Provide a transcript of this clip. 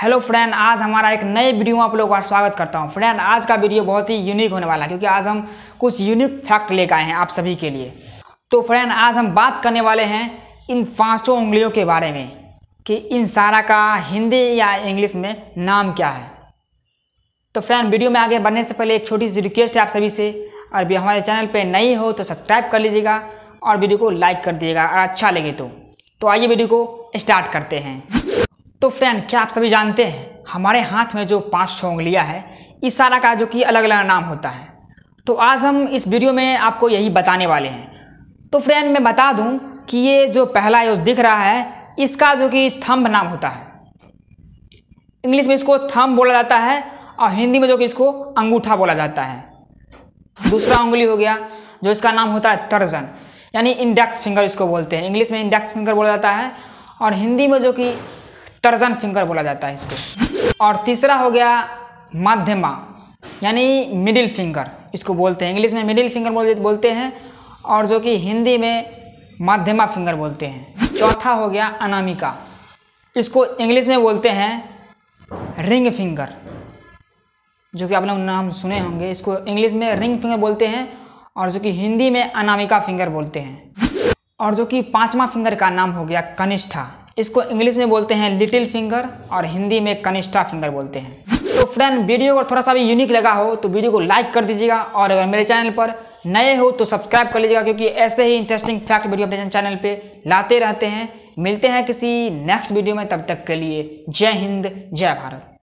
hello friend आज हमारा एक नए वीडियो में आप लोगों का स्वागत करता हूं फ्रेंड आज का वीडियो बहुत ही यूनिक होने वाला है क्योंकि आज हम कुछ यूनिक फैक्ट लेकर आए हैं आप सभी के लिए तो फ्रेंड आज हम बात करने वाले हैं इन पांचों उंगलियों के बारे में कि इन सारा का हिंदी या इंग्लिश में नाम क्या है तो फ्रेंड वीडियो में आगे बढ़ने से पहले एक छोटी सी रिक्वेस्ट है आप सभी से और हमारे चैनल पर नई हो तो सब्सक्राइब कर लीजिएगा और वीडियो को लाइक कर दीजिएगा अगर अच्छा लगे तो, तो आइए वीडियो को स्टार्ट करते हैं तो फ्रेंड क्या आप सभी जानते हैं हमारे हाथ में जो पांच छः उंगलियाँ है इस सारा का जो कि अलग अलग नाम होता है तो आज हम इस वीडियो में आपको यही बताने वाले हैं तो फ्रेंड मैं बता दूं कि ये जो पहला जो दिख रहा है इसका जो कि थम्ब नाम होता है इंग्लिश में इसको थम्ब बोला जाता है और हिंदी में जो कि इसको अंगूठा बोला जाता है दूसरा उंगली हो गया जो इसका नाम होता है तर्जन यानी इंडेक्स फिंगर इसको बोलते हैं इंग्लिश में इंडेक्स फिंगर बोला जाता है और हिंदी में जो कि तर्जन फिंगर बोला जाता है इसको और तीसरा हो गया मध्यमा यानी मिडिल फिंगर इसको बोलते हैं इंग्लिश में मिडिल फिंगर बोलते हैं और जो कि हिंदी में मध्यमा फिंगर बोलते हैं चौथा हो गया अनामिका इसको इंग्लिश में बोलते हैं रिंग फिंगर जो कि आप लोग नाम सुने होंगे इसको इंग्लिश में रिंग फिंगर बोलते हैं और जो कि हिंदी में अनामिका फिंगर बोलते हैं और जो कि पांचवा फिंगर का नाम हो गया कनिष्ठा इसको इंग्लिश में बोलते हैं लिटिल फिंगर और हिंदी में कनिष्ठा फिंगर बोलते हैं तो फ्रेंड वीडियो अगर थोड़ा सा भी यूनिक लगा हो तो वीडियो को लाइक कर दीजिएगा और अगर मेरे चैनल पर नए हो तो सब्सक्राइब कर लीजिएगा क्योंकि ऐसे ही इंटरेस्टिंग फैक्ट वीडियो अपने चैनल पर लाते रहते हैं मिलते हैं किसी नेक्स्ट वीडियो में तब तक के लिए जय हिंद जय भारत